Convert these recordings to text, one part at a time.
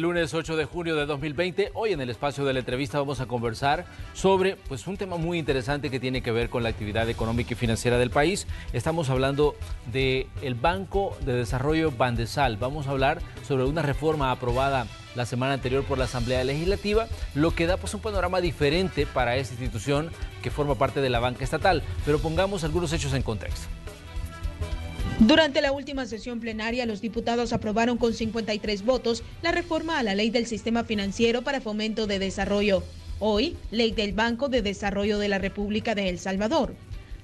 lunes 8 de junio de 2020, hoy en el espacio de la entrevista vamos a conversar sobre pues, un tema muy interesante que tiene que ver con la actividad económica y financiera del país. Estamos hablando del Banco de Desarrollo Bandesal. Vamos a hablar sobre una reforma aprobada la semana anterior por la Asamblea Legislativa, lo que da pues, un panorama diferente para esta institución que forma parte de la banca estatal. Pero pongamos algunos hechos en contexto. Durante la última sesión plenaria, los diputados aprobaron con 53 votos la reforma a la ley del sistema financiero para fomento de desarrollo, hoy ley del Banco de Desarrollo de la República de El Salvador.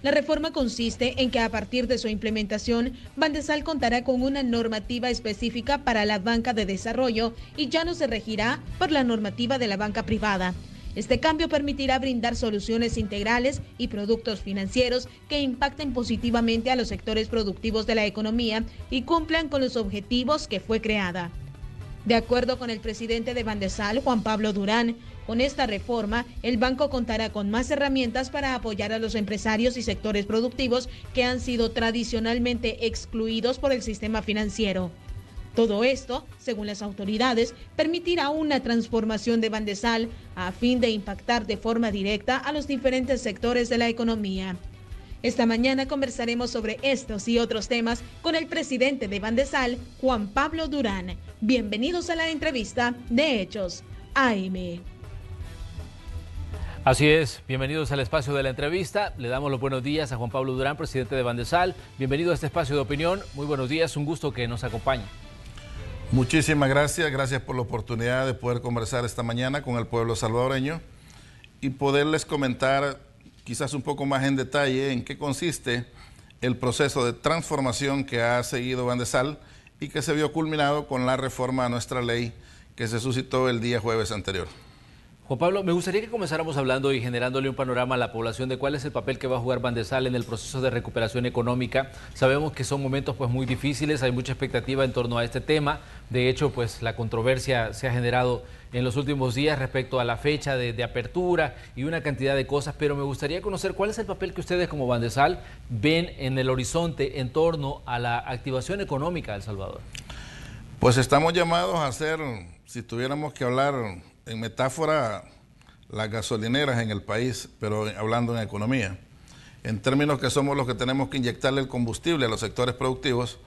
La reforma consiste en que a partir de su implementación, Bandesal contará con una normativa específica para la banca de desarrollo y ya no se regirá por la normativa de la banca privada. Este cambio permitirá brindar soluciones integrales y productos financieros que impacten positivamente a los sectores productivos de la economía y cumplan con los objetivos que fue creada. De acuerdo con el presidente de Bandesal, Juan Pablo Durán, con esta reforma, el banco contará con más herramientas para apoyar a los empresarios y sectores productivos que han sido tradicionalmente excluidos por el sistema financiero. Todo esto, según las autoridades, permitirá una transformación de Bandesal a fin de impactar de forma directa a los diferentes sectores de la economía. Esta mañana conversaremos sobre estos y otros temas con el presidente de Bandesal, Juan Pablo Durán. Bienvenidos a la entrevista de Hechos AM. Así es, bienvenidos al espacio de la entrevista. Le damos los buenos días a Juan Pablo Durán, presidente de Bandesal. Bienvenido a este espacio de opinión. Muy buenos días, un gusto que nos acompañe. Muchísimas gracias, gracias por la oportunidad de poder conversar esta mañana con el pueblo salvadoreño y poderles comentar quizás un poco más en detalle en qué consiste el proceso de transformación que ha seguido Bandesal y que se vio culminado con la reforma a nuestra ley que se suscitó el día jueves anterior. Juan Pablo, me gustaría que comenzáramos hablando y generándole un panorama a la población de cuál es el papel que va a jugar Bandesal en el proceso de recuperación económica. Sabemos que son momentos pues muy difíciles, hay mucha expectativa en torno a este tema. De hecho, pues la controversia se ha generado en los últimos días respecto a la fecha de, apertura y una cantidad de cosas, pero me gustaría conocer cuál es el papel que ustedes como Bandesal ven en el horizonte en torno a la activación económica de El Salvador. Pues estamos llamados a hacer, si tuviéramos que hablar en metáfora las gasolineras en el país, pero hablando en economía, en términos que somos los que tenemos que inyectarle el combustible a los sectores productivos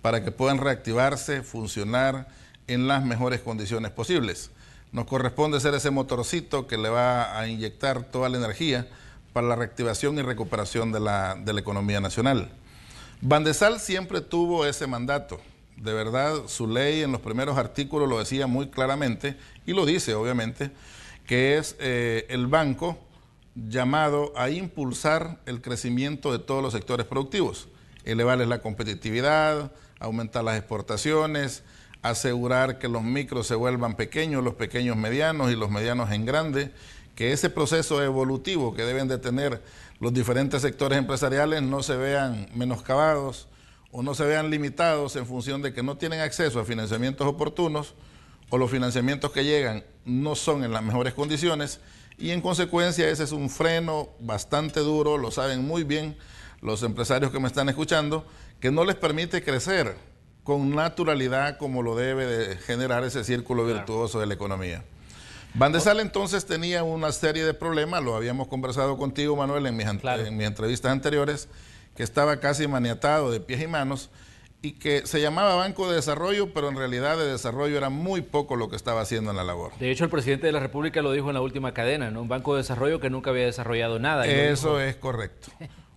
para que puedan reactivarse, funcionar en las mejores condiciones posibles. Nos corresponde ser ese motorcito que le va a inyectar toda la energía para la reactivación y recuperación de la, economía nacional. Bandesal siempre tuvo ese mandato, de verdad, su ley en los primeros artículos lo decía muy claramente y lo dice, obviamente, que es eh, el banco llamado a impulsar el crecimiento de todos los sectores productivos, elevarles la competitividad, aumentar las exportaciones, asegurar que los micros se vuelvan pequeños, los pequeños medianos y los medianos en grande, que ese proceso evolutivo que deben de tener los diferentes sectores empresariales no se vean menoscabados, o no se vean limitados en función de que no tienen acceso a financiamientos oportunos o los financiamientos que llegan no son en las mejores condiciones y en consecuencia ese es un freno bastante duro, lo saben muy bien los empresarios que me están escuchando, que no les permite crecer con naturalidad como lo debe generar ese círculo virtuoso de la economía. Van entonces tenía una serie de problemas, lo habíamos conversado contigo Manuel en en mis entrevistas anteriores, que estaba casi maniatado de pies y manos y que se llamaba Banco de Desarrollo, pero en realidad de desarrollo era muy poco lo que estaba haciendo en la labor. De hecho, el presidente de la República lo dijo en la última cadena, Un banco de desarrollo que nunca había desarrollado nada. Eso es correcto.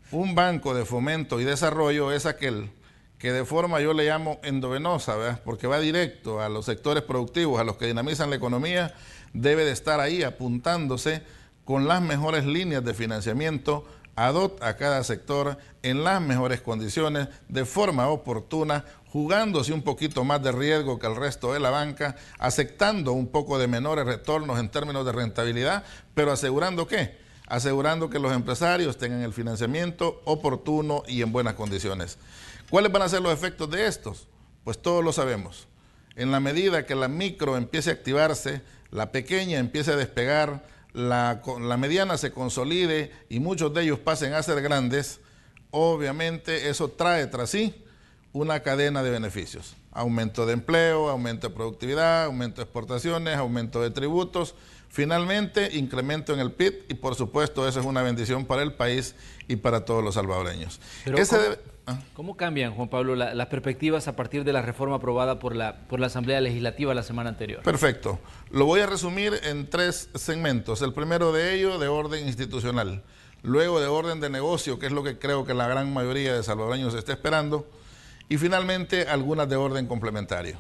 Un banco de fomento y desarrollo es aquel que de forma yo le llamo endovenosa, porque va directo a los sectores productivos, a los que dinamizan la economía, debe de estar ahí apuntándose con las mejores líneas de financiamiento Adopta a cada sector en las mejores condiciones, de forma oportuna, jugándose un poquito más de riesgo que el resto de la banca, aceptando un poco de menores retornos en términos de rentabilidad, pero asegurando qué? Asegurando que los empresarios tengan el financiamiento oportuno y en buenas condiciones. ¿Cuáles van a ser los efectos de estos? Pues todos lo sabemos. En la medida que la micro empiece a activarse, la pequeña empiece a despegar, la, la mediana se consolide y muchos de ellos pasen a ser grandes, obviamente eso trae tras sí una cadena de beneficios. Aumento de empleo, aumento de productividad, aumento de exportaciones, aumento de tributos, Finalmente, incremento en el PIB y por supuesto eso es una bendición para el país y para todos los salvadoreños. Ah. ¿cómo, cambian, Juan Pablo, las perspectivas a partir de la reforma aprobada por la, por la Asamblea Legislativa la semana anterior? Perfecto. Lo voy a resumir en tres segmentos. El primero de ello de orden institucional. Luego de orden de negocio, que es lo que creo que la gran mayoría de salvadoreños está esperando. Y finalmente algunas de orden complementario.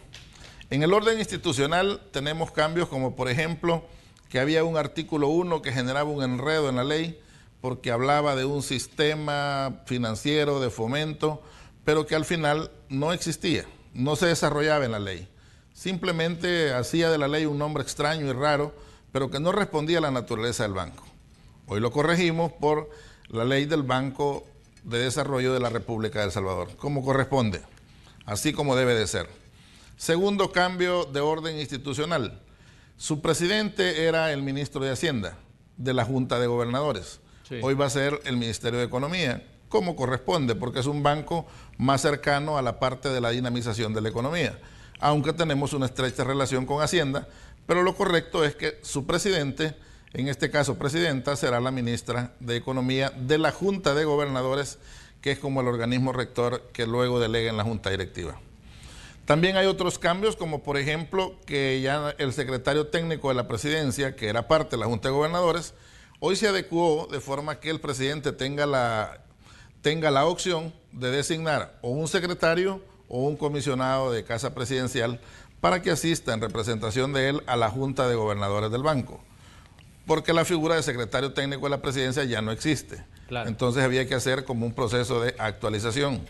En el orden institucional tenemos cambios como por ejemplo que había un artículo 1 que generaba un enredo en la ley porque hablaba de un sistema financiero de fomento, pero que al final no existía, no se desarrollaba en la ley. Simplemente hacía de la ley un nombre extraño y raro, pero que no respondía a la naturaleza del banco. Hoy lo corregimos por la ley del Banco de Desarrollo de la República de El Salvador, como corresponde, así como debe de ser. Segundo cambio de orden institucional su presidente era el ministro de Hacienda de la Junta de Gobernadores. Hoy va a ser el Ministerio de Economía, como corresponde, porque es un banco más cercano a la parte de la dinamización de la economía. Aunque tenemos una estrecha relación con Hacienda, pero lo correcto es que su presidente, en este caso presidenta, será la ministra de Economía de la Junta de Gobernadores, que es como el organismo rector que luego delega en la Junta Directiva. También hay otros cambios, como por ejemplo que ya el secretario técnico de la presidencia, que era parte de la Junta de Gobernadores, hoy se adecuó de forma que el presidente tenga la, tenga la opción de designar o un secretario o un comisionado de Casa Presidencial para que asista en representación de él a la Junta de Gobernadores del Banco. Porque la figura de secretario técnico de la presidencia ya no existe. Entonces había que hacer como un proceso de actualización.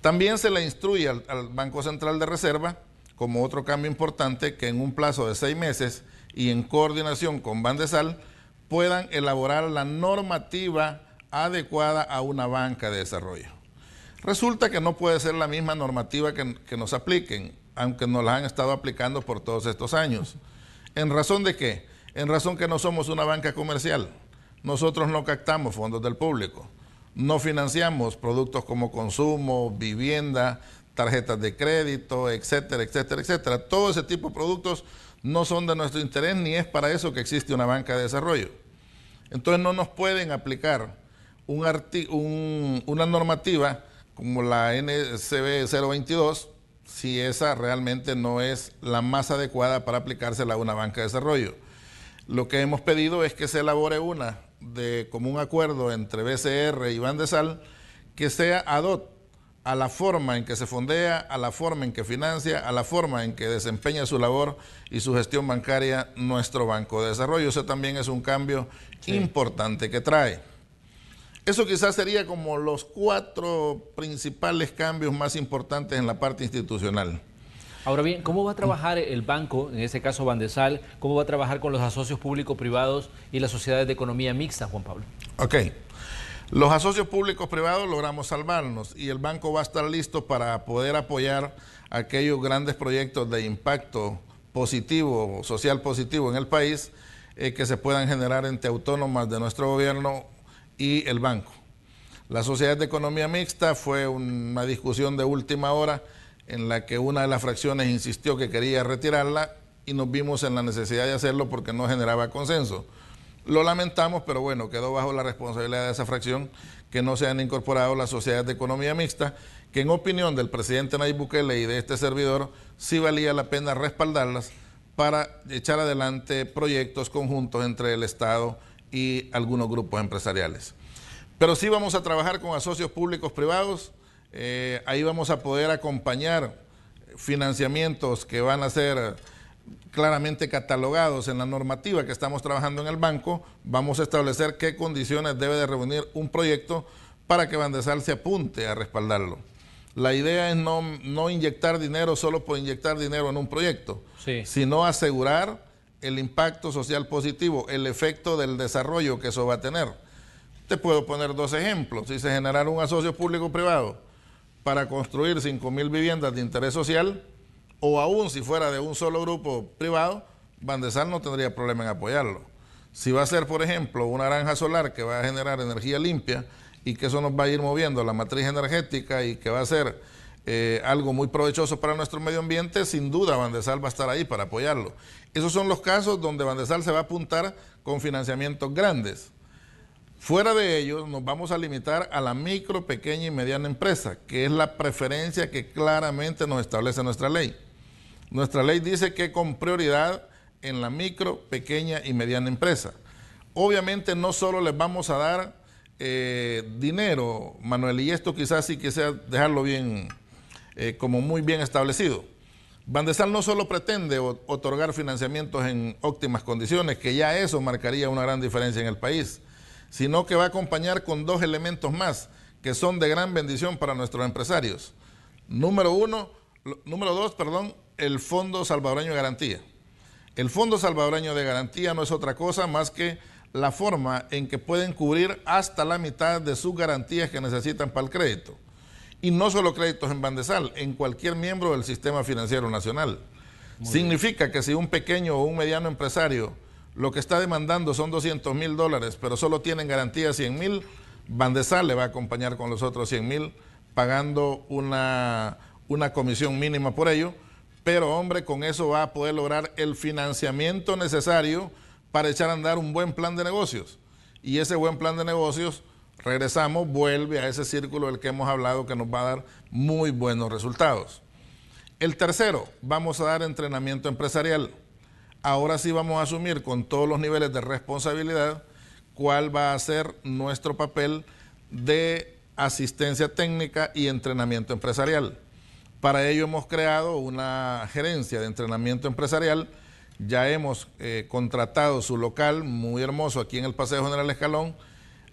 También se le instruye al, Banco Central de Reserva, como otro cambio importante, que en un plazo de seis meses y en coordinación con Bandesal puedan elaborar la normativa adecuada a una banca de desarrollo. Resulta que no puede ser la misma normativa que, que nos apliquen, aunque nos la han estado aplicando por todos estos años. ¿En razón de qué? En razón que no somos una banca comercial. Nosotros no captamos fondos del público no financiamos productos como consumo, vivienda, tarjetas de crédito, etcétera, etcétera, etcétera. Todo ese tipo de productos no son de nuestro interés ni es para eso que existe una banca de desarrollo. Entonces no nos pueden aplicar una normativa como la NCB 022 si esa realmente no es la más adecuada para aplicársela a una banca de desarrollo. Lo que hemos pedido es que se elabore una de común acuerdo entre BCR y Sal, que sea ad hoc a la forma en que se fondea, a la forma en que financia, a la forma en que desempeña su labor y su gestión bancaria nuestro Banco de Desarrollo. Eso también es un cambio importante que trae. Eso quizás sería como los cuatro principales cambios más importantes en la parte institucional. Ahora bien, ¿cómo va a trabajar el banco, en este caso Bandesal, cómo va a trabajar con los asocios públicos privados y las sociedades de economía mixta, Juan Pablo? Ok. Los asocios públicos privados logramos salvarnos y el banco va a estar listo para poder apoyar aquellos grandes proyectos de impacto positivo, social positivo en el país eh, que se puedan generar entre autónomas de nuestro gobierno y el banco. La sociedad de economía mixta fue una discusión de última hora en la que una de las fracciones insistió que quería retirarla y nos vimos en la necesidad de hacerlo porque no generaba consenso. Lo lamentamos, pero bueno, quedó bajo la responsabilidad de esa fracción que no se han incorporado las sociedades de economía mixta, que en opinión del presidente Nayib Bukele y de este servidor, sí valía la pena respaldarlas para echar adelante proyectos conjuntos entre el Estado y algunos grupos empresariales. Pero sí vamos a trabajar con asocios públicos privados, eh, ahí vamos a poder acompañar financiamientos que van a ser claramente catalogados en la normativa que estamos trabajando en el banco. Vamos a establecer qué condiciones debe de reunir un proyecto para que Bandesal se apunte a respaldarlo. La idea es no, inyectar dinero solo por inyectar dinero en un proyecto, sino asegurar el impacto social positivo, el efecto del desarrollo que eso va a tener. Te puedo poner dos ejemplos. Si se generara un asocio público-privado, para construir 5.000 viviendas de interés social, o aún si fuera de un solo grupo privado, Bandesal no tendría problema en apoyarlo. Si va a ser, por ejemplo, una granja solar que va a generar energía limpia y que eso nos va a ir moviendo la matriz energética y que va a ser eh, algo muy provechoso para nuestro medio ambiente, sin duda Bandesal va a estar ahí para apoyarlo. Esos son los casos donde Bandesal se va a apuntar con financiamientos grandes. Fuera de ello, nos vamos a limitar a la micro, pequeña y mediana empresa, que es la preferencia que claramente nos establece nuestra ley. Nuestra ley dice que con prioridad en la micro, pequeña y mediana empresa. Obviamente no solo les vamos a dar eh, dinero, Manuel, y esto quizás sí que sea dejarlo bien, eh, como muy bien establecido. Bandesal no solo pretende otorgar financiamientos en óptimas condiciones, que ya eso marcaría una gran diferencia en el país, sino que va a acompañar con dos elementos más que son de gran bendición para nuestros empresarios. Número uno, número dos, perdón, el Fondo Salvadoreño de Garantía. El Fondo Salvadoreño de Garantía no es otra cosa más que la forma en que pueden cubrir hasta la mitad de sus garantías que necesitan para el crédito. Y no solo créditos en Bandesal, en cualquier miembro del sistema financiero nacional. Significa que si un pequeño o un mediano empresario lo que está demandando son 200 mil dólares, pero solo tienen garantía 100 mil, Bandesal le va a acompañar con los otros 100 mil, pagando una, una comisión mínima por ello, pero hombre, con eso va a poder lograr el financiamiento necesario para echar a andar un buen plan de negocios. Y ese buen plan de negocios, regresamos, vuelve a ese círculo del que hemos hablado que nos va a dar muy buenos resultados. El tercero, vamos a dar entrenamiento empresarial ahora sí vamos a asumir con todos los niveles de responsabilidad cuál va a ser nuestro papel de asistencia técnica y entrenamiento empresarial. Para ello hemos creado una gerencia de entrenamiento empresarial, ya hemos eh, contratado su local muy hermoso aquí en el Paseo General Escalón,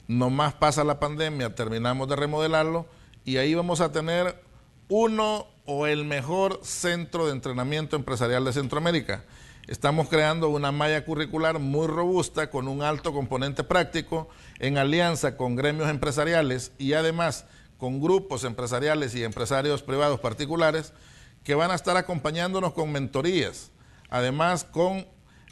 No más pasa la pandemia, terminamos de remodelarlo y ahí vamos a tener uno o el mejor centro de entrenamiento empresarial de Centroamérica Estamos creando una malla curricular muy robusta con un alto componente práctico en alianza con gremios empresariales y además con grupos empresariales y empresarios privados particulares que van a estar acompañándonos con mentorías. Además, con,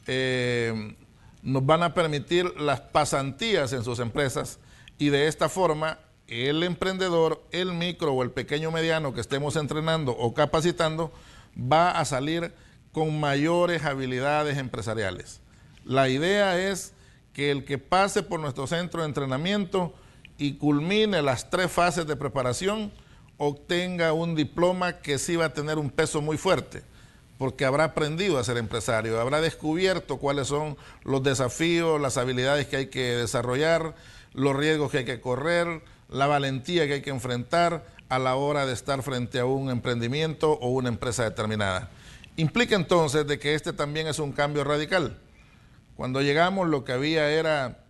eh, nos van a permitir las pasantías en sus empresas y de esta forma el emprendedor, el micro o el pequeño mediano que estemos entrenando o capacitando va a salir con mayores habilidades empresariales. La idea es que el que pase por nuestro centro de entrenamiento y culmine las tres fases de preparación obtenga un diploma que sí va a tener un peso muy fuerte, porque habrá aprendido a ser empresario, habrá descubierto cuáles son los desafíos, las habilidades que hay que desarrollar, los riesgos que hay que correr, la valentía que hay que enfrentar a la hora de estar frente a un emprendimiento o una empresa determinada. Implica entonces de que este también es un cambio radical. Cuando llegamos lo que había era,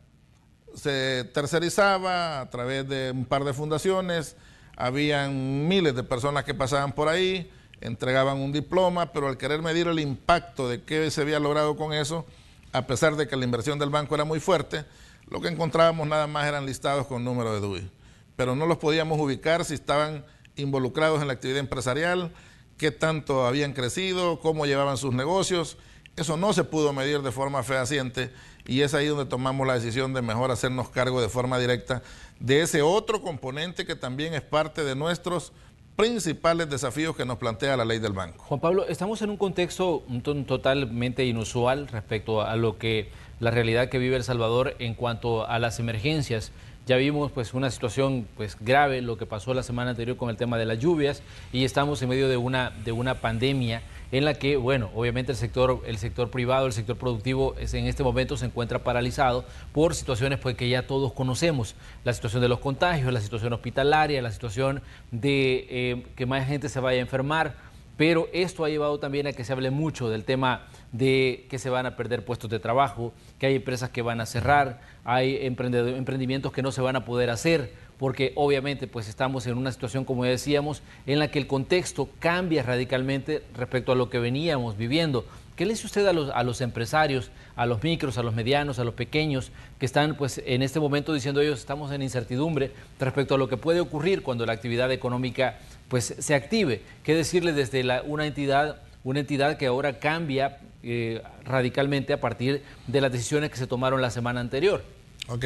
se tercerizaba a través de un par de fundaciones, habían miles de personas que pasaban por ahí, entregaban un diploma, pero al querer medir el impacto de qué se había logrado con eso, a pesar de que la inversión del banco era muy fuerte, lo que encontrábamos nada más eran listados con número de DUI, pero no los podíamos ubicar si estaban involucrados en la actividad empresarial, qué tanto habían crecido, cómo llevaban sus negocios. Eso no se pudo medir de forma fehaciente y es ahí donde tomamos la decisión de mejor hacernos cargo de forma directa de ese otro componente que también es parte de nuestros principales desafíos que nos plantea la ley del banco. Juan Pablo, estamos en un contexto totalmente inusual respecto a lo que la realidad que vive El Salvador en cuanto a las emergencias. Ya vimos pues una situación pues grave lo que pasó la semana anterior con el tema de las lluvias y estamos en medio de una de una pandemia en la que, bueno, obviamente el sector, el sector privado, el sector productivo en este momento se encuentra paralizado por situaciones pues, que ya todos conocemos, la situación de los contagios, la situación hospitalaria, la situación de eh, que más gente se vaya a enfermar, pero esto ha llevado también a que se hable mucho del tema de que se van a perder puestos de trabajo, que hay empresas que van a cerrar, hay emprendimientos que no se van a poder hacer, porque obviamente pues estamos en una situación, como decíamos, en la que el contexto cambia radicalmente respecto a lo que veníamos viviendo. ¿Qué le dice usted a los, a los empresarios, a los micros, a los medianos, a los pequeños, que están pues en este momento diciendo ellos estamos en incertidumbre respecto a lo que puede ocurrir cuando la actividad económica pues se active? ¿Qué decirle desde una entidad, una entidad que ahora cambia eh, radicalmente a partir de las decisiones que se tomaron la semana anterior. Ok.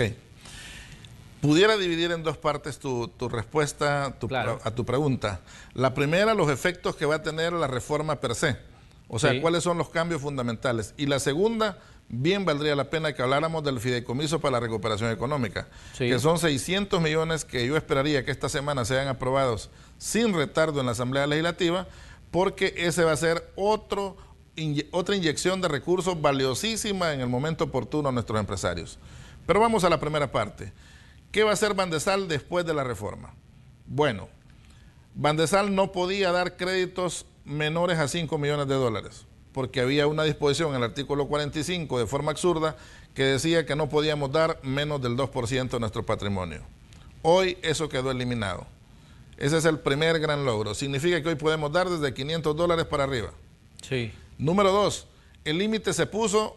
Pudiera dividir en dos partes tu, respuesta a tu pregunta. La primera, los efectos que va a tener la reforma per se. O sea, cuáles son los cambios fundamentales. Y la segunda, bien valdría la pena que habláramos del fideicomiso para la recuperación económica, que son 600 millones que yo esperaría que esta semana sean aprobados sin retardo en la Asamblea Legislativa, porque ese va a ser otro otra inyección de recursos valiosísima en el momento oportuno a nuestros empresarios. Pero vamos a la primera parte. ¿Qué va a hacer Bandesal después de la reforma? Bueno, Bandesal no podía dar créditos menores a 5 millones de dólares, porque había una disposición en el artículo 45 de forma absurda que decía que no podíamos dar menos del 2% de nuestro patrimonio. Hoy eso quedó eliminado. Ese es el primer gran logro. Significa que hoy podemos dar desde 500 dólares para arriba. Sí. Número dos, el límite se puso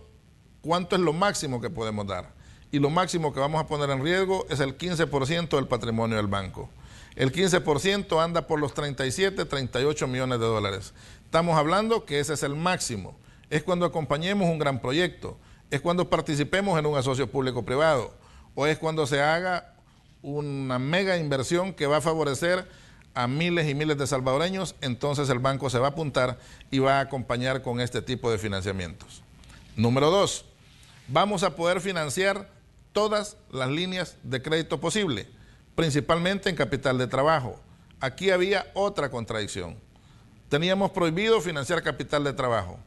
cuánto es lo máximo que podemos dar. Y lo máximo que vamos a poner en riesgo es el 15% del patrimonio del banco. El 15% anda por los 37, 38 millones de dólares. Estamos hablando que ese es el máximo. Es cuando acompañemos un gran proyecto, es cuando participemos en un asocio público-privado, o es cuando se haga una mega inversión que va a favorecer a miles y miles de salvadoreños, entonces el banco se va a apuntar y va a acompañar con este tipo de financiamientos. Número dos, vamos a poder financiar todas las líneas de crédito posible, principalmente en capital de trabajo. Aquí había otra contradicción. Teníamos prohibido financiar capital de trabajo.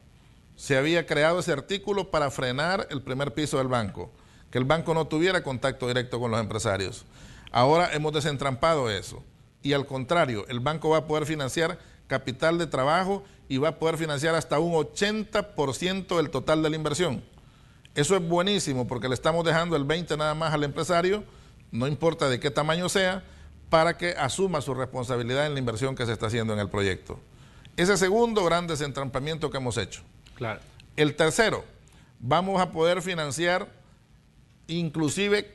Se había creado ese artículo para frenar el primer piso del banco, que el banco no tuviera contacto directo con los empresarios. Ahora hemos desentrampado eso y al contrario, el banco va a poder financiar capital de trabajo y va a poder financiar hasta un 80% del total de la inversión. Eso es buenísimo porque le estamos dejando el 20 nada más al empresario, no importa de qué tamaño sea, para que asuma su responsabilidad en la inversión que se está haciendo en el proyecto. Ese segundo gran desentrampamiento que hemos hecho. Claro. El tercero, vamos a poder financiar inclusive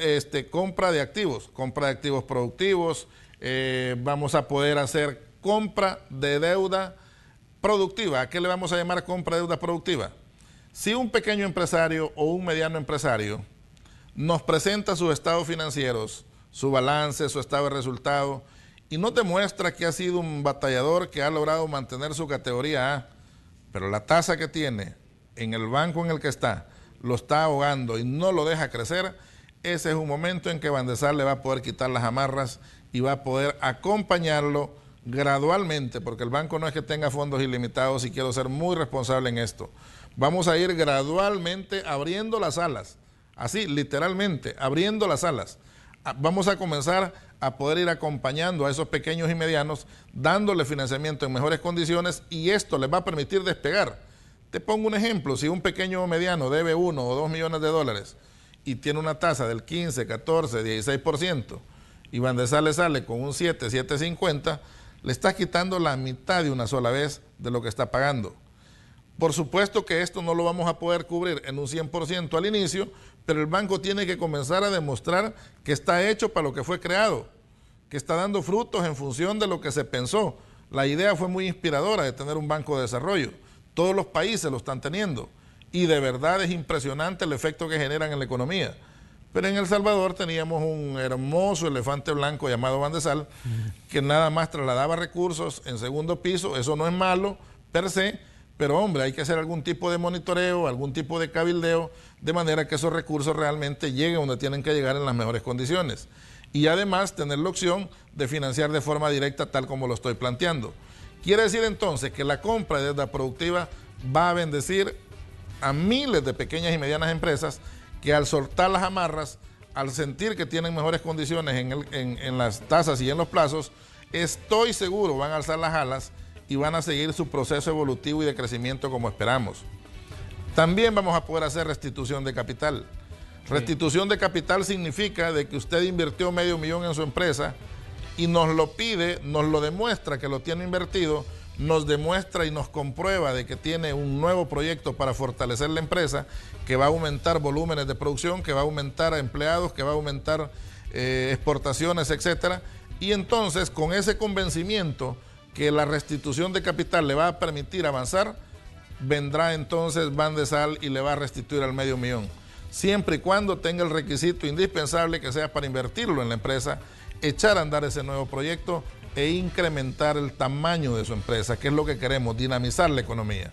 este, compra de activos, compra de activos productivos, eh, vamos a poder hacer compra de deuda productiva. ¿A qué le vamos a llamar compra de deuda productiva? Si un pequeño empresario o un mediano empresario nos presenta sus estados financieros, su balance, su estado de resultado, y no demuestra que ha sido un batallador que ha logrado mantener su categoría A, pero la tasa que tiene en el banco en el que está lo está ahogando y no lo deja crecer, ese es un momento en que Bandesar le va a poder quitar las amarras y va a poder acompañarlo gradualmente, porque el banco no es que tenga fondos ilimitados y quiero ser muy responsable en esto. Vamos a ir gradualmente abriendo las alas, así, literalmente, abriendo las alas. Ah, vamos a comenzar a poder ir acompañando a esos pequeños y medianos, dándole financiamiento en mejores condiciones y esto les va a permitir despegar. Te pongo un ejemplo, si un pequeño o mediano debe uno o dos millones de dólares, y tiene una tasa del 15, 14, 16%, y Van de Sale sale con un 7, 7,50, le está quitando la mitad de una sola vez de lo que está pagando. Por supuesto que esto no lo vamos a poder cubrir en un 100% al inicio, pero el banco tiene que comenzar a demostrar que está hecho para lo que fue creado, que está dando frutos en función de lo que se pensó. La idea fue muy inspiradora de tener un banco de desarrollo. Todos los países lo están teniendo y de verdad es impresionante el efecto que generan en la economía. Pero en El Salvador teníamos un hermoso elefante blanco llamado Bandesal, que nada más trasladaba recursos en segundo piso, eso no es malo per se, pero hombre, hay que hacer algún tipo de monitoreo, algún tipo de cabildeo, de manera que esos recursos realmente lleguen donde tienen que llegar en las mejores condiciones. Y además tener la opción de financiar de forma directa tal como lo estoy planteando. Quiere decir entonces que la compra de deuda productiva va a bendecir a miles de pequeñas y medianas empresas que al soltar las amarras, al sentir que tienen mejores condiciones en, las tasas y en los plazos, estoy seguro van a alzar las alas y van a seguir su proceso evolutivo y de crecimiento como esperamos. También vamos a poder hacer restitución de capital. Restitución de capital significa de que usted invirtió medio millón en su empresa y nos lo pide, nos lo demuestra que lo tiene invertido nos demuestra y nos comprueba de que tiene un nuevo proyecto para fortalecer la empresa, que va a aumentar volúmenes de producción, que va a aumentar empleados, que va a aumentar eh, exportaciones, etc. Y entonces, con ese convencimiento que la restitución de capital le va a permitir avanzar, vendrá entonces Van de Sal y le va a restituir al medio millón. Siempre y cuando tenga el requisito indispensable que sea para invertirlo en la empresa, echar a andar ese nuevo proyecto e incrementar el tamaño de su empresa, que es lo que queremos, dinamizar la economía.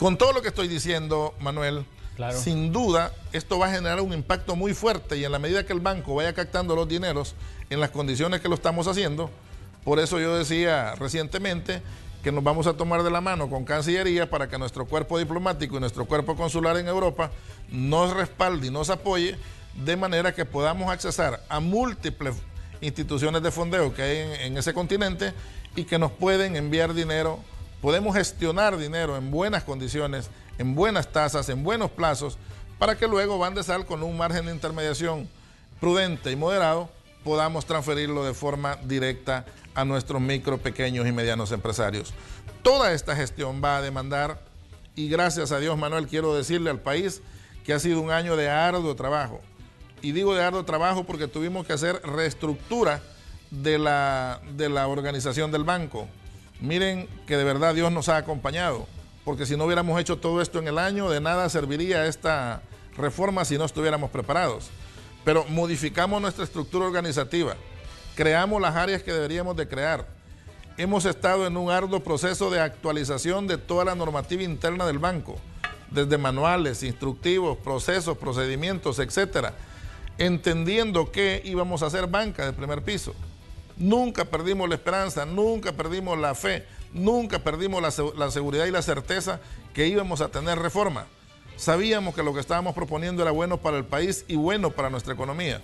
Con todo lo que estoy diciendo, Manuel, sin duda esto va a generar un impacto muy fuerte y en la medida que el banco vaya captando los dineros en las condiciones que lo estamos haciendo, por eso yo decía recientemente que nos vamos a tomar de la mano con Cancillería para que nuestro cuerpo diplomático y nuestro cuerpo consular en Europa nos respalde y nos apoye de manera que podamos accesar a múltiples instituciones de fondeo que hay en, ese continente y que nos pueden enviar dinero, podemos gestionar dinero en buenas condiciones, en buenas tasas, en buenos plazos, para que luego van de sal con un margen de intermediación prudente y moderado podamos transferirlo de forma directa a nuestros micro, pequeños y medianos empresarios. Toda esta gestión va a demandar, y gracias a Dios Manuel, quiero decirle al país que ha sido un año de arduo trabajo y digo de arduo trabajo porque tuvimos que hacer reestructura de la, organización del banco. Miren que de verdad Dios nos ha acompañado, porque si no hubiéramos hecho todo esto en el año, de nada serviría esta reforma si no estuviéramos preparados. Pero modificamos nuestra estructura organizativa, creamos las áreas que deberíamos de crear. Hemos estado en un arduo proceso de actualización de toda la normativa interna del banco, desde manuales, instructivos, procesos, procedimientos, etcétera entendiendo que íbamos a hacer banca de primer piso. Nunca perdimos la esperanza, nunca perdimos la fe, nunca perdimos la, la, seguridad y la certeza que íbamos a tener reforma. Sabíamos que lo que estábamos proponiendo era bueno para el país y bueno para nuestra economía.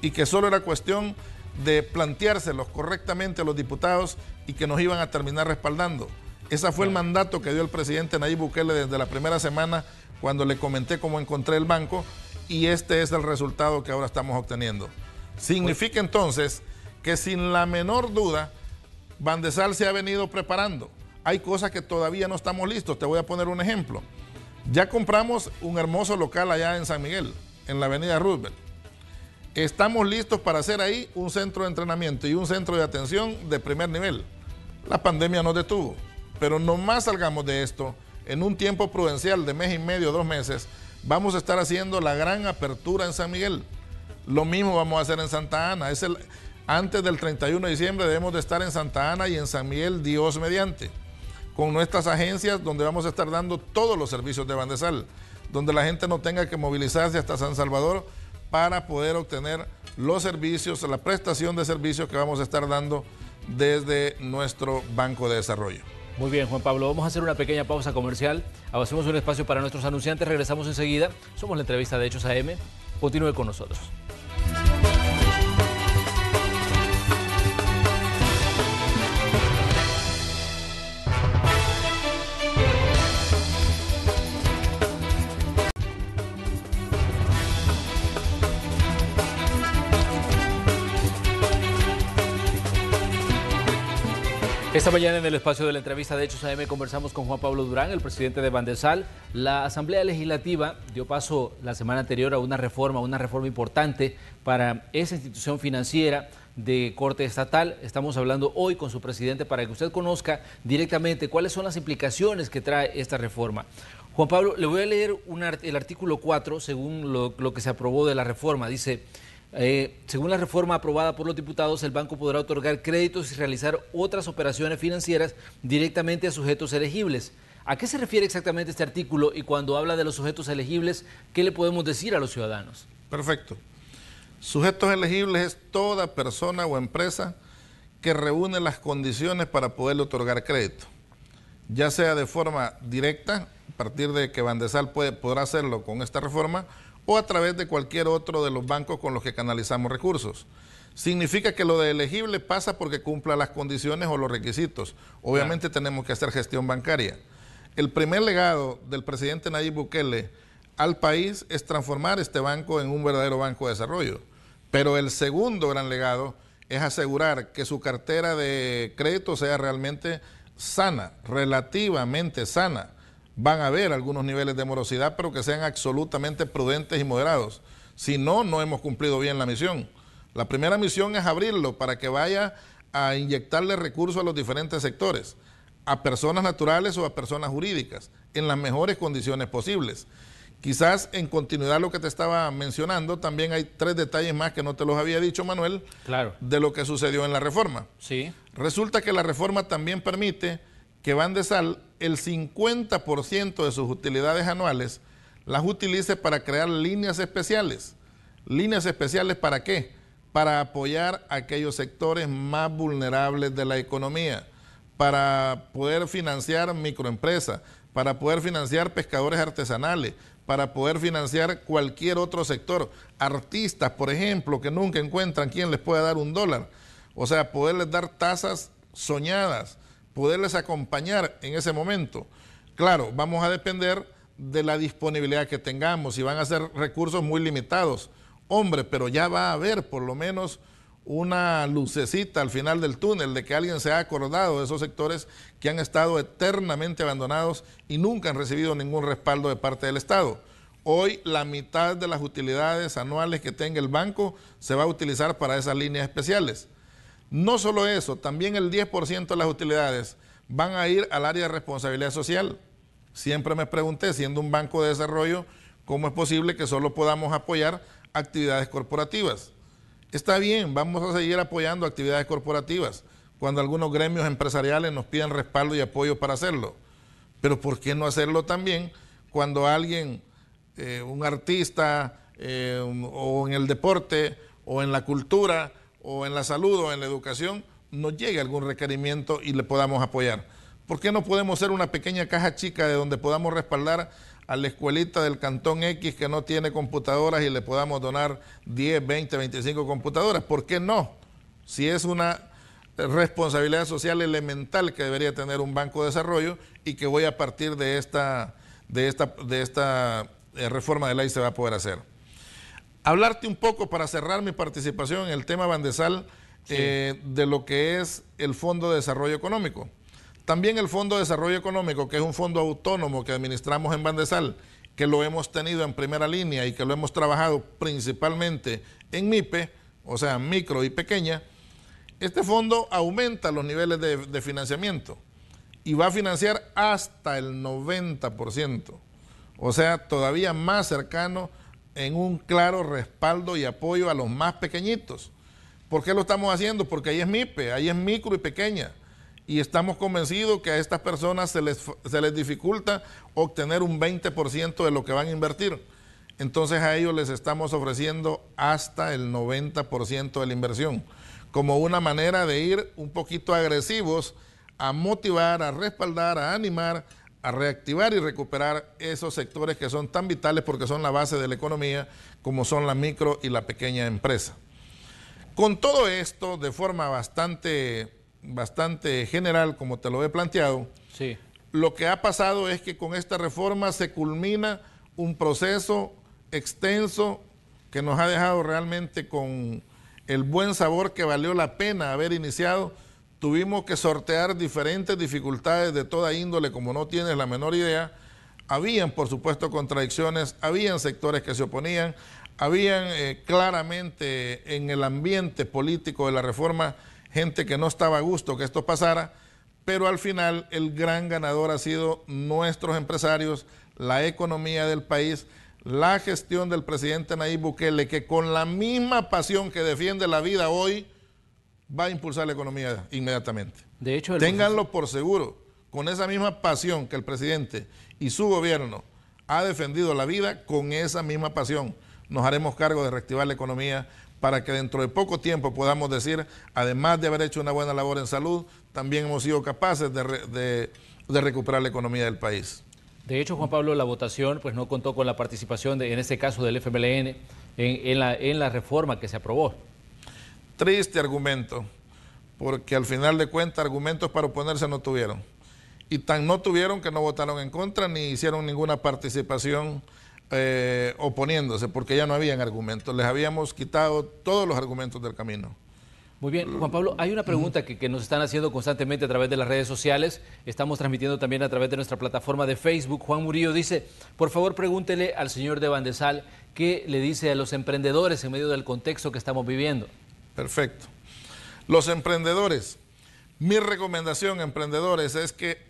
Y que solo era cuestión de planteárselos correctamente a los diputados y que nos iban a terminar respaldando. Ese fue el mandato que dio el presidente Nayib Bukele desde la primera semana cuando le comenté cómo encontré el banco y este es el resultado que ahora estamos obteniendo. Significa pues- entonces que sin la menor duda, Bandesal se ha venido preparando. Hay cosas que todavía no estamos listos. Te voy a poner un ejemplo. Ya compramos un hermoso local allá en San Miguel, en la avenida Roosevelt. Estamos listos para hacer ahí un centro de entrenamiento y un centro de atención de primer nivel. La pandemia nos detuvo, pero más salgamos de esto en un tiempo prudencial de mes y medio, dos meses, Vamos a estar haciendo la gran apertura en San Miguel. Lo mismo vamos a hacer en Santa Ana. Es el, antes del 31 de diciembre debemos de estar en Santa Ana y en San Miguel, Dios mediante, con nuestras agencias donde vamos a estar dando todos los servicios de Bandesal, donde la gente no tenga que movilizarse hasta San Salvador para poder obtener los servicios, la prestación de servicios que vamos a estar dando desde nuestro Banco de Desarrollo. Muy bien, Juan Pablo, vamos a hacer una pequeña pausa comercial. Hacemos un espacio para nuestros anunciantes, regresamos enseguida. Somos la entrevista de Hechos AM. Continúe con nosotros. Esta mañana en el espacio de la entrevista de Hechos AM conversamos con Juan Pablo Durán, el presidente de Bandesal. La Asamblea Legislativa dio paso la semana anterior a una reforma, una reforma importante para esa institución financiera de corte estatal. Estamos hablando hoy con su presidente para que usted conozca directamente cuáles son las implicaciones que trae esta reforma. Juan Pablo, le voy a leer el artículo 4, según lo, lo que se aprobó de la reforma. Dice... Eh, según la reforma aprobada por los diputados, el banco podrá otorgar créditos y realizar otras operaciones financieras directamente a sujetos elegibles. ¿A qué se refiere exactamente este artículo y cuando habla de los sujetos elegibles, qué le podemos decir a los ciudadanos? Perfecto. Sujetos elegibles es toda persona o empresa que reúne las condiciones para poderle otorgar crédito, ya sea de forma directa, a partir de que Bandesal podrá hacerlo con esta reforma, o a través de cualquier otro de los bancos con los que canalizamos recursos. Significa que lo de elegible pasa porque cumpla las condiciones o los requisitos. Obviamente tenemos que hacer gestión bancaria. El primer legado del presidente Nayib Bukele al país es transformar este banco en un verdadero banco de desarrollo. Pero el segundo gran legado es asegurar que su cartera de crédito sea realmente sana, relativamente sana van a haber algunos niveles de morosidad, pero que sean absolutamente prudentes y moderados. Si no, no hemos cumplido bien la misión. La primera misión es abrirlo para que vaya a inyectarle recursos a los diferentes sectores, a personas naturales o a personas jurídicas, en las mejores condiciones posibles. Quizás en continuidad lo que te estaba mencionando, también hay tres detalles más que no te los había dicho, Manuel, claro. de lo que sucedió en la reforma. Sí. Resulta que la reforma también permite que van sal, el 50% de sus utilidades anuales las utilice para crear líneas especiales. ¿Líneas especiales para qué? Para apoyar a aquellos sectores más vulnerables de la economía, para poder financiar microempresas, para poder financiar pescadores artesanales, para poder financiar cualquier otro sector. Artistas, por ejemplo, que nunca encuentran quién les pueda dar un dólar. O sea, poderles dar tasas soñadas poderles acompañar en ese momento. Claro, vamos a depender de la disponibilidad que tengamos y van a ser recursos muy limitados. Hombre, pero ya va a haber por lo menos una lucecita al final del túnel de que alguien se ha acordado de esos sectores que han estado eternamente abandonados y nunca han recibido ningún respaldo de parte del Estado. Hoy la mitad de las utilidades anuales que tenga el banco se va a utilizar para esas líneas especiales. No solo eso, también el 10% de las utilidades van a ir al área de responsabilidad social. Siempre me pregunté, siendo un banco de desarrollo, ¿cómo es posible que solo podamos apoyar actividades corporativas? Está bien, vamos a seguir apoyando actividades corporativas cuando algunos gremios empresariales nos piden respaldo y apoyo para hacerlo. Pero ¿por qué no hacerlo también cuando alguien, eh, un artista, eh, o en el deporte, o en la cultura, o en la salud o en la educación nos llegue algún requerimiento y le podamos apoyar. ¿Por qué no podemos ser una pequeña caja chica de donde podamos respaldar a la escuelita del Cantón X que no tiene computadoras y le podamos donar 10, 20, 25 computadoras? ¿Por qué no? Si es una responsabilidad social elemental que debería tener un banco de desarrollo y que voy a partir de esta, de esta, de esta eh, reforma de ley se va a poder hacer hablarte un poco para cerrar mi participación en el tema Bandesal eh, de lo que es el Fondo de Desarrollo Económico. También el Fondo de Desarrollo Económico, que es un fondo autónomo que administramos en Bandesal, que lo hemos tenido en primera línea y que lo hemos trabajado principalmente en MIPE, o sea, micro y pequeña, este fondo aumenta los niveles de, de financiamiento y va a financiar hasta el 90%, o sea, todavía más cercano en un claro respaldo y apoyo a los más pequeñitos. ¿Por qué lo estamos haciendo? Porque ahí es MIPE, ahí es micro y pequeña. Y estamos convencidos que a estas personas se les, dificulta obtener un 20% de lo que van a invertir. Entonces a ellos les estamos ofreciendo hasta el 90% de la inversión, como una manera de ir un poquito agresivos a motivar, a respaldar, a animar a reactivar y recuperar esos sectores que son tan vitales porque son la base de la economía, como son la micro y la pequeña empresa. Con todo esto, de forma bastante, bastante general, como te lo he planteado, lo que ha pasado es que con esta reforma se culmina un proceso extenso que nos ha dejado realmente con el buen sabor que valió la pena haber iniciado tuvimos que sortear diferentes dificultades de toda índole, como no tienes la menor idea. Habían, por supuesto, contradicciones, habían sectores que se oponían, habían eh, claramente en el ambiente político de la reforma gente que no estaba a gusto que esto pasara, pero al final el gran ganador ha sido nuestros empresarios, la economía del país, la gestión del presidente Nayib Bukele, que con la misma pasión que defiende la vida hoy, va a impulsar la economía inmediatamente. De hecho, Ténganlo por seguro, con esa misma pasión que el presidente y su gobierno ha defendido la vida, con esa misma pasión nos haremos cargo de reactivar la economía para que dentro de poco tiempo podamos decir, además de haber hecho una buena labor en salud, también hemos sido capaces de, recuperar la economía del país. De hecho, Juan Pablo, la votación pues, no contó con la participación, en este caso, del FMLN en la reforma que se aprobó. Triste argumento, porque al final de cuentas argumentos para oponerse no tuvieron. Y tan no tuvieron que no votaron en contra ni hicieron ninguna participación eh, oponiéndose, porque ya no habían argumentos. Les habíamos quitado todos los argumentos del camino. Muy bien, Juan Pablo, hay una pregunta que, nos están haciendo constantemente a través de las redes sociales. Estamos transmitiendo también a través de nuestra plataforma de Facebook. Juan Murillo dice, por favor pregúntele al señor de Bandesal qué le dice a los emprendedores en medio del contexto que estamos viviendo. Perfecto. Los emprendedores. Mi recomendación, emprendedores, es que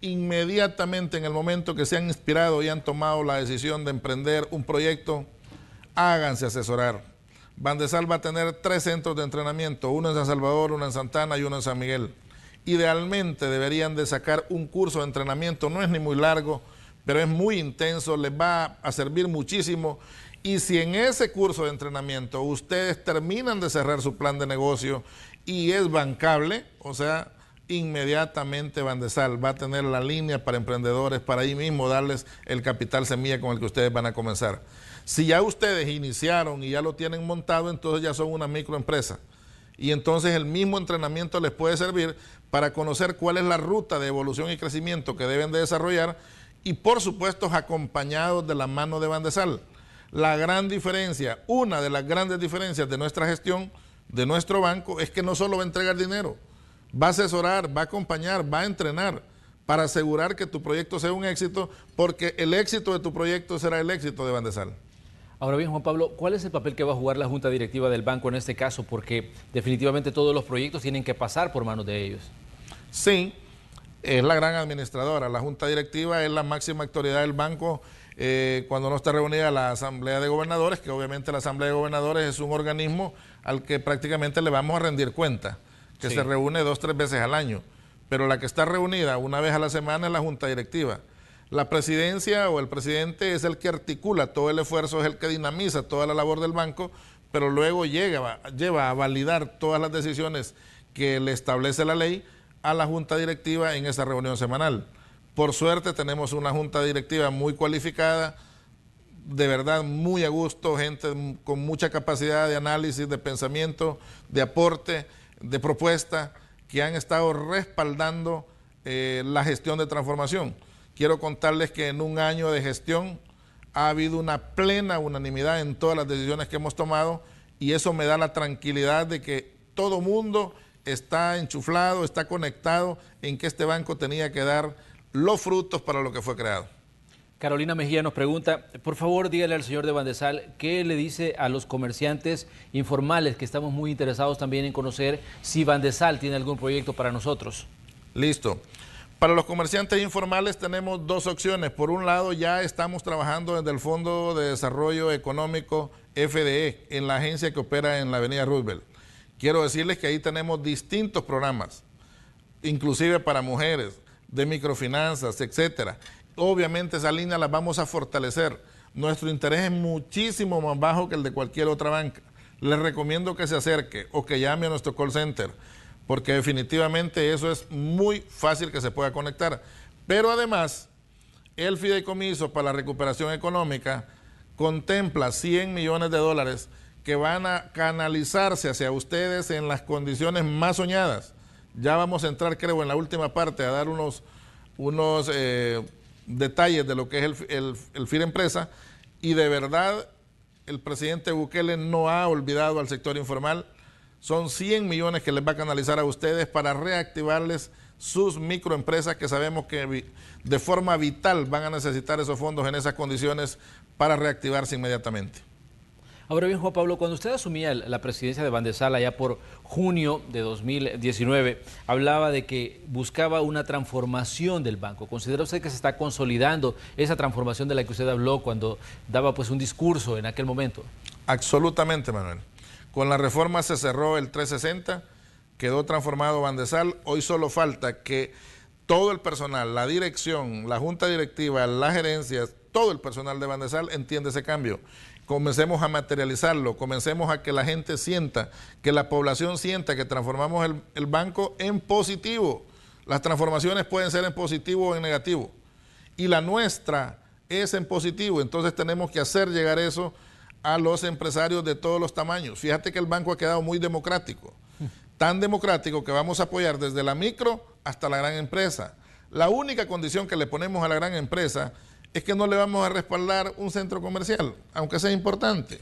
inmediatamente en el momento que se han inspirado y han tomado la decisión de emprender un proyecto, háganse asesorar. Bandesal va a tener tres centros de entrenamiento, uno en San Salvador, uno en Santana y uno en San Miguel. Idealmente deberían de sacar un curso de entrenamiento, no es ni muy largo, pero es muy intenso, les va a servir muchísimo y si en ese curso de entrenamiento ustedes terminan de cerrar su plan de negocio y es bancable, o sea, inmediatamente Bandesal va a tener la línea para emprendedores, para ahí mismo darles el capital semilla con el que ustedes van a comenzar. Si ya ustedes iniciaron y ya lo tienen montado, entonces ya son una microempresa. Y entonces el mismo entrenamiento les puede servir para conocer cuál es la ruta de evolución y crecimiento que deben de desarrollar y por supuesto acompañados de la mano de Bandesal la gran diferencia, una de las grandes diferencias de nuestra gestión, de nuestro banco, es que no solo va a entregar dinero, va a asesorar, va a acompañar, va a entrenar para asegurar que tu proyecto sea un éxito, porque el éxito de tu proyecto será el éxito de Bandesal. Ahora bien, Juan Pablo, ¿cuál es el papel que va a jugar la Junta Directiva del banco en este caso? Porque definitivamente todos los proyectos tienen que pasar por manos de ellos. Sí, es la gran administradora. La Junta Directiva es la máxima autoridad del banco eh, cuando no está reunida la Asamblea de Gobernadores, que obviamente la Asamblea de Gobernadores es un organismo al que prácticamente le vamos a rendir cuenta, que se reúne dos, tres veces al año, pero la que está reunida una vez a la semana es la Junta Directiva. La presidencia o el presidente es el que articula todo el esfuerzo, es el que dinamiza toda la labor del banco, pero luego llega, lleva a validar todas las decisiones que le establece la ley a la Junta Directiva en esa reunión semanal. Por suerte tenemos una junta directiva muy cualificada, de verdad muy a gusto, gente con mucha capacidad de análisis, de pensamiento, de aporte, de propuesta, que han estado respaldando eh, la gestión de transformación. Quiero contarles que en un año de gestión ha habido una plena unanimidad en todas las decisiones que hemos tomado y eso me da la tranquilidad de que todo mundo está enchuflado, está conectado en que este banco tenía que dar los frutos para lo que fue creado. Carolina Mejía nos pregunta, por favor dígale al señor de Bandesal qué le dice a los comerciantes informales que estamos muy interesados también en conocer si Bandesal tiene algún proyecto para nosotros. Listo. Para los comerciantes informales tenemos dos opciones. Por un lado, ya estamos trabajando desde el Fondo de Desarrollo Económico FDE, en la agencia que opera en la Avenida Roosevelt. Quiero decirles que ahí tenemos distintos programas, inclusive para mujeres, de microfinanzas, etcétera. Obviamente esa línea la vamos a fortalecer. Nuestro interés es muchísimo más bajo que el de cualquier otra banca. Les recomiendo que se acerque o que llame a nuestro call center, porque definitivamente eso es muy fácil que se pueda conectar. Pero además, el fideicomiso para la recuperación económica contempla 100 millones de dólares que van a canalizarse hacia ustedes en las condiciones más soñadas ya vamos a entrar, creo, en la última parte a dar unos, unos eh, detalles de lo que es el, el, FIR Empresa. Y de verdad, el presidente Bukele no ha olvidado al sector informal. Son 100 millones que les va a canalizar a ustedes para reactivarles sus microempresas que sabemos que de forma vital van a necesitar esos fondos en esas condiciones para reactivarse inmediatamente. Ahora bien, Juan Pablo, cuando usted asumía la presidencia de Bandesal allá por junio de 2019, hablaba de que buscaba una transformación del banco. ¿Considera usted que se está consolidando esa transformación de la que usted habló cuando daba pues un discurso en aquel momento? Absolutamente, Manuel. Con la reforma se cerró el 360, quedó transformado Bandesal. Hoy solo falta que todo el personal, la dirección, la junta directiva, las gerencias, todo el personal de Bandesal entienda ese cambio comencemos a materializarlo, comencemos a que la gente sienta, que la población sienta que transformamos el, banco en positivo. Las transformaciones pueden ser en positivo o en negativo. Y la nuestra es en positivo. Entonces tenemos que hacer llegar eso a los empresarios de todos los tamaños. Fíjate que el banco ha quedado muy democrático. Tan democrático que vamos a apoyar desde la micro hasta la gran empresa. La única condición que le ponemos a la gran empresa es que no le vamos a respaldar un centro comercial, aunque sea importante.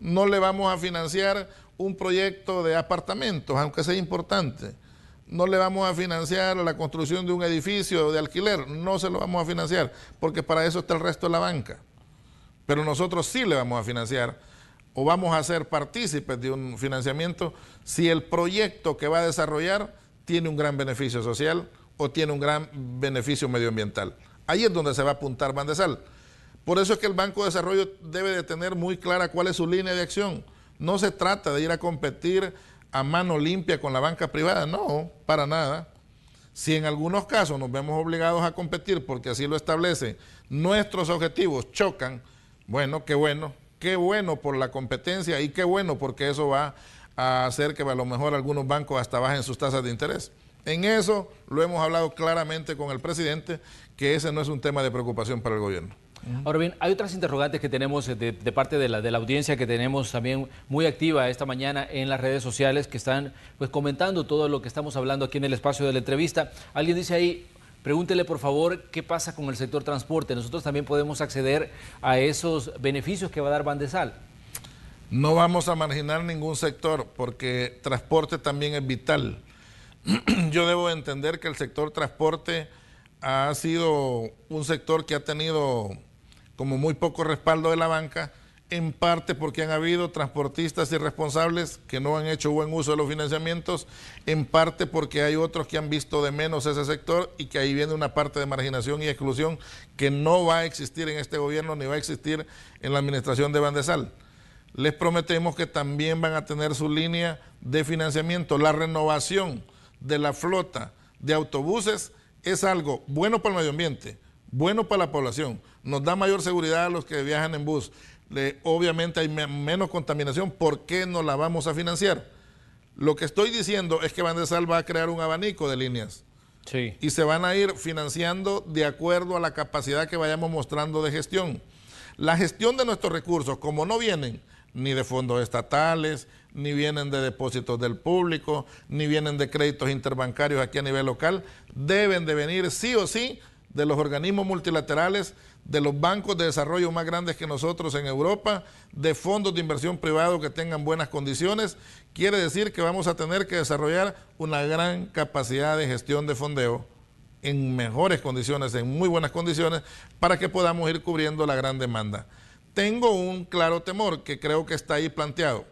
No le vamos a financiar un proyecto de apartamentos, aunque sea importante. No le vamos a financiar la construcción de un edificio de alquiler, no se lo vamos a financiar, porque para eso está el resto de la banca. Pero nosotros sí le vamos a financiar o vamos a ser partícipes de un financiamiento si el proyecto que va a desarrollar tiene un gran beneficio social o tiene un gran beneficio medioambiental. Ahí es donde se va a apuntar Bandesal. Por eso es que el Banco de Desarrollo debe de tener muy clara cuál es su línea de acción. No se trata de ir a competir a mano limpia con la banca privada, no, para nada. Si en algunos casos nos vemos obligados a competir porque así lo establece, nuestros objetivos chocan, bueno, qué bueno, qué bueno por la competencia y qué bueno porque eso va a hacer que a lo mejor algunos bancos hasta bajen sus tasas de interés. En eso lo hemos hablado claramente con el presidente, que ese no es un tema de preocupación para el gobierno. Ahora bien, hay otras interrogantes que tenemos eh, de, parte de la, audiencia que tenemos también muy activa esta mañana en las redes sociales que están pues comentando todo lo que estamos hablando aquí en el espacio de la entrevista. Alguien dice ahí, pregúntele por favor qué pasa con el sector transporte. Nosotros también podemos acceder a esos beneficios que va a dar Bandesal. No vamos a marginar ningún sector porque transporte también es vital. yo debo entender que el sector transporte ha sido un sector que ha tenido como muy poco respaldo de la banca, en parte porque han habido transportistas irresponsables que no han hecho buen uso de los financiamientos, en parte porque hay otros que han visto de menos ese sector y que ahí viene una parte de marginación y exclusión que no va a existir en este gobierno ni va a existir en la administración de Bandesal. Les prometemos que también van a tener su línea de financiamiento, la renovación de la flota de autobuses es algo bueno para el medio ambiente, bueno para la población, nos da mayor seguridad a los que viajan en bus, obviamente hay menos contaminación, ¿por qué no la vamos a financiar? Lo que estoy diciendo es que Sal va a crear un abanico de líneas. Y se van a ir financiando de acuerdo a la capacidad que vayamos mostrando de gestión. La gestión de nuestros recursos, como no vienen ni de fondos estatales, ni vienen de depósitos del público, ni vienen de créditos interbancarios aquí a nivel local, deben de venir sí o sí de los organismos multilaterales, de los bancos de desarrollo más grandes que nosotros en Europa, de fondos de inversión privado que tengan buenas condiciones, quiere decir que vamos a tener que desarrollar una gran capacidad de gestión de fondeo en mejores condiciones, en muy buenas condiciones, para que podamos ir cubriendo la gran demanda. Tengo un claro temor que creo que está ahí planteado,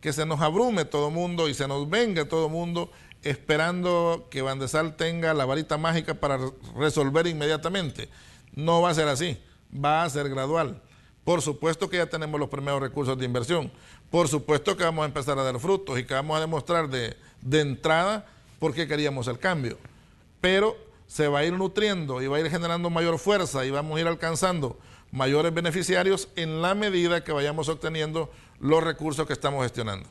que se nos abrume todo el mundo y se nos venga todo el mundo esperando que Bandesal tenga la varita mágica para resolver inmediatamente. No va a ser así, va a ser gradual. Por supuesto que ya tenemos los primeros recursos de inversión. Por supuesto que vamos a empezar a dar frutos y que vamos a demostrar de, de entrada por qué queríamos el cambio. Pero se va a ir nutriendo y va a ir generando mayor fuerza y vamos a ir alcanzando mayores beneficiarios en la medida que vayamos obteniendo los recursos que estamos gestionando.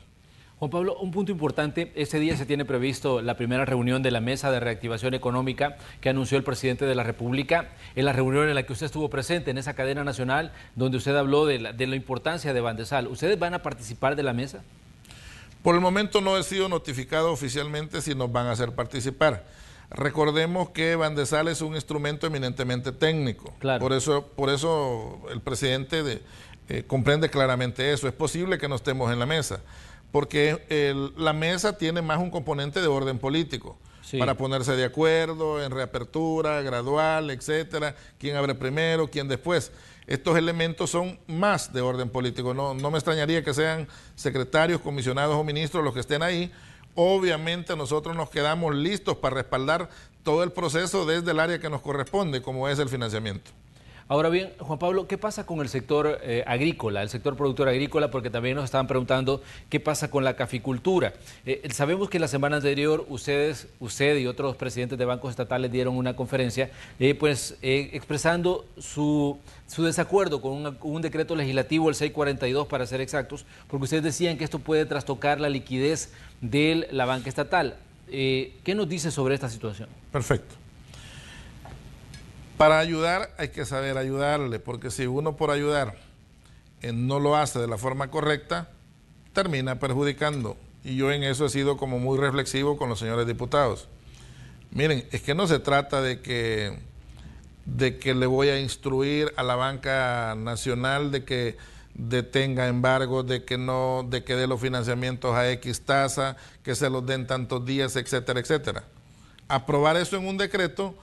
Juan Pablo, un punto importante, este día se tiene previsto la primera reunión de la Mesa de Reactivación Económica que anunció el presidente de la República, en la reunión en la que usted estuvo presente, en esa cadena nacional, donde usted habló de la, de importancia de Bandesal. ¿Ustedes van a participar de la mesa? Por el momento no he sido notificado oficialmente si nos van a hacer participar. Recordemos que Bandesal es un instrumento eminentemente técnico. Por, eso, por eso el presidente eh, comprende claramente eso. Es posible que no estemos en la mesa, porque la mesa tiene más un componente de orden político. para ponerse de acuerdo en reapertura, gradual, etcétera, quién abre primero, quién después. Estos elementos son más de orden político. no me extrañaría que sean secretarios, comisionados o ministros los que estén ahí, Obviamente nosotros nos quedamos listos para respaldar todo el proceso desde el área que nos corresponde, como es el financiamiento. Ahora bien, Juan Pablo, ¿qué pasa con el sector eh, agrícola, el sector productor agrícola? Porque también nos estaban preguntando qué pasa con la caficultura. Eh, sabemos que la semana anterior ustedes, usted y otros presidentes de bancos estatales dieron una conferencia, eh, pues expresando su, desacuerdo con un, decreto legislativo, el 642 para ser exactos, porque ustedes decían que esto puede trastocar la liquidez de la banca estatal. Eh, ¿Qué nos dice sobre esta situación? Perfecto. Para ayudar hay que saber ayudarle, porque si uno por ayudar eh, no lo hace de la forma correcta, termina perjudicando. Y yo en eso he sido como muy reflexivo con los señores diputados. Miren, es que no se trata de que, de que le voy a instruir a la banca nacional de que detenga embargo de que no, de que dé los financiamientos a X tasa, que se los den tantos días, etcétera, etcétera. Aprobar eso en un decreto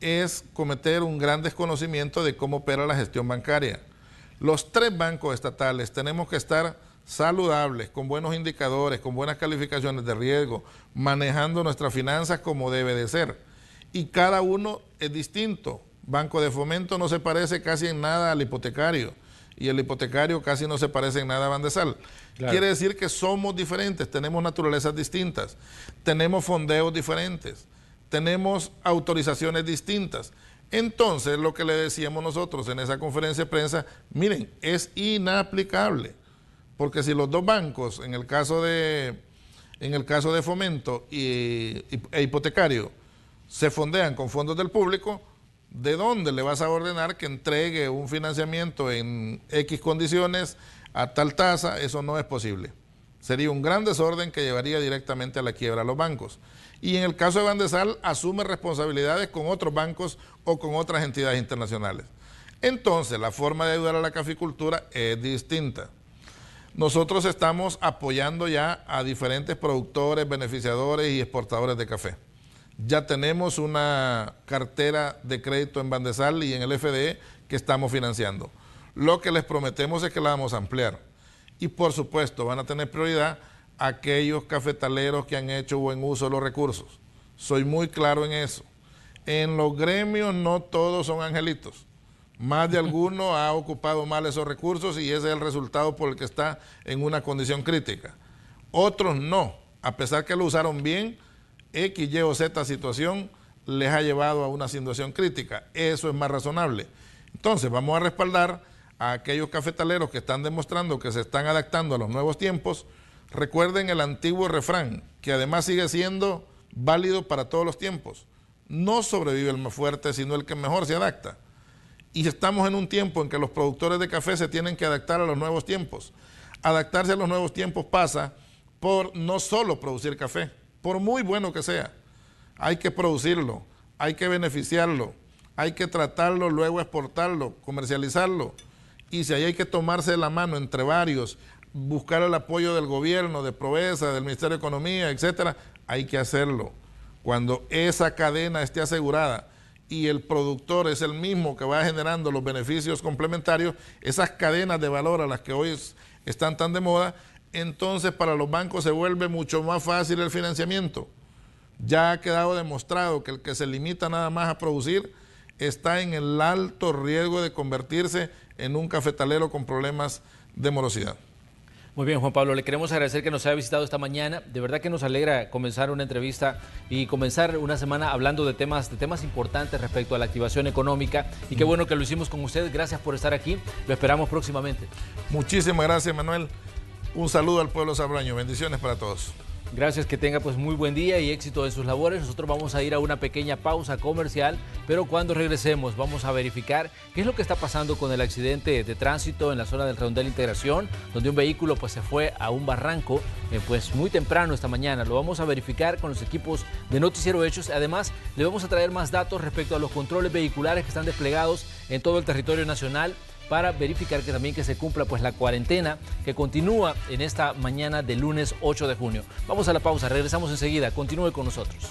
es cometer un gran desconocimiento de cómo opera la gestión bancaria. Los tres bancos estatales tenemos que estar saludables, con buenos indicadores, con buenas calificaciones de riesgo, manejando nuestras finanzas como debe de ser. Y cada uno es distinto. Banco de Fomento no se parece casi en nada al hipotecario y el hipotecario casi no se parece en nada a Bandesal. Quiere decir que somos diferentes, tenemos naturalezas distintas, tenemos fondeos diferentes, tenemos autorizaciones distintas. Entonces, lo que le decíamos nosotros en esa conferencia de prensa, miren, es inaplicable, porque si los dos bancos, en el caso de, en el caso de fomento y, e hipotecario, se fondean con fondos del público, de dónde le vas a ordenar que entregue un financiamiento en X condiciones a tal tasa, eso no es posible. Sería un gran desorden que llevaría directamente a la quiebra a los bancos. Y en el caso de Bandesal, asume responsabilidades con otros bancos o con otras entidades internacionales. Entonces, la forma de ayudar a la caficultura es distinta. Nosotros estamos apoyando ya a diferentes productores, beneficiadores y exportadores de café. Ya tenemos una cartera de crédito en Bandesal y en el FDE que estamos financiando. Lo que les prometemos es que la vamos a ampliar. Y por supuesto, van a tener prioridad aquellos cafetaleros que han hecho buen uso de los recursos. Soy muy claro en eso. En los gremios no todos son angelitos. Más de alguno ha ocupado mal esos recursos y ese es el resultado por el que está en una condición crítica. Otros no. A pesar que lo usaron bien, X, Y o Z situación les ha llevado a una situación crítica. Eso es más razonable. Entonces, vamos a respaldar a aquellos cafetaleros que están demostrando que se están adaptando a los nuevos tiempos. Recuerden el antiguo refrán, que además sigue siendo válido para todos los tiempos. No sobrevive el más fuerte, sino el que mejor se adapta. Y estamos en un tiempo en que los productores de café se tienen que adaptar a los nuevos tiempos. Adaptarse a los nuevos tiempos pasa por no solo producir café, por muy bueno que sea. Hay que producirlo, hay que beneficiarlo, hay que tratarlo, luego exportarlo, comercializarlo. Y si ahí hay que tomarse la mano entre varios, buscar el apoyo del gobierno, de Proveza, del Ministerio de Economía, etcétera, hay que hacerlo. Cuando esa cadena esté asegurada y el productor es el mismo que va generando los beneficios complementarios, esas cadenas de valor a las que hoy están tan de moda, entonces para los bancos se vuelve mucho más fácil el financiamiento. Ya ha quedado demostrado que el que se limita nada más a producir está en el alto riesgo de convertirse en un cafetalero con problemas de morosidad. Muy bien, Juan Pablo, le queremos agradecer que nos haya visitado esta mañana. De verdad que nos alegra comenzar una entrevista y comenzar una semana hablando de temas, de temas importantes respecto a la activación económica. Y qué bueno que lo hicimos con usted, Gracias por estar aquí. Lo esperamos próximamente. Muchísimas gracias, Manuel. Un saludo al pueblo sabraño. Bendiciones para todos. Gracias, que tenga pues muy buen día y éxito en sus labores. Nosotros vamos a ir a una pequeña pausa comercial, pero cuando regresemos vamos a verificar qué es lo que está pasando con el accidente de tránsito en la zona del Redondel Integración, donde un vehículo pues se fue a un barranco eh, pues muy temprano esta mañana. Lo vamos a verificar con los equipos de Noticiero Hechos. Además, le vamos a traer más datos respecto a los controles vehiculares que están desplegados en todo el territorio nacional para verificar que también que se cumpla pues la cuarentena que continúa en esta mañana de lunes 8 de junio. Vamos a la pausa, regresamos enseguida, continúe con nosotros.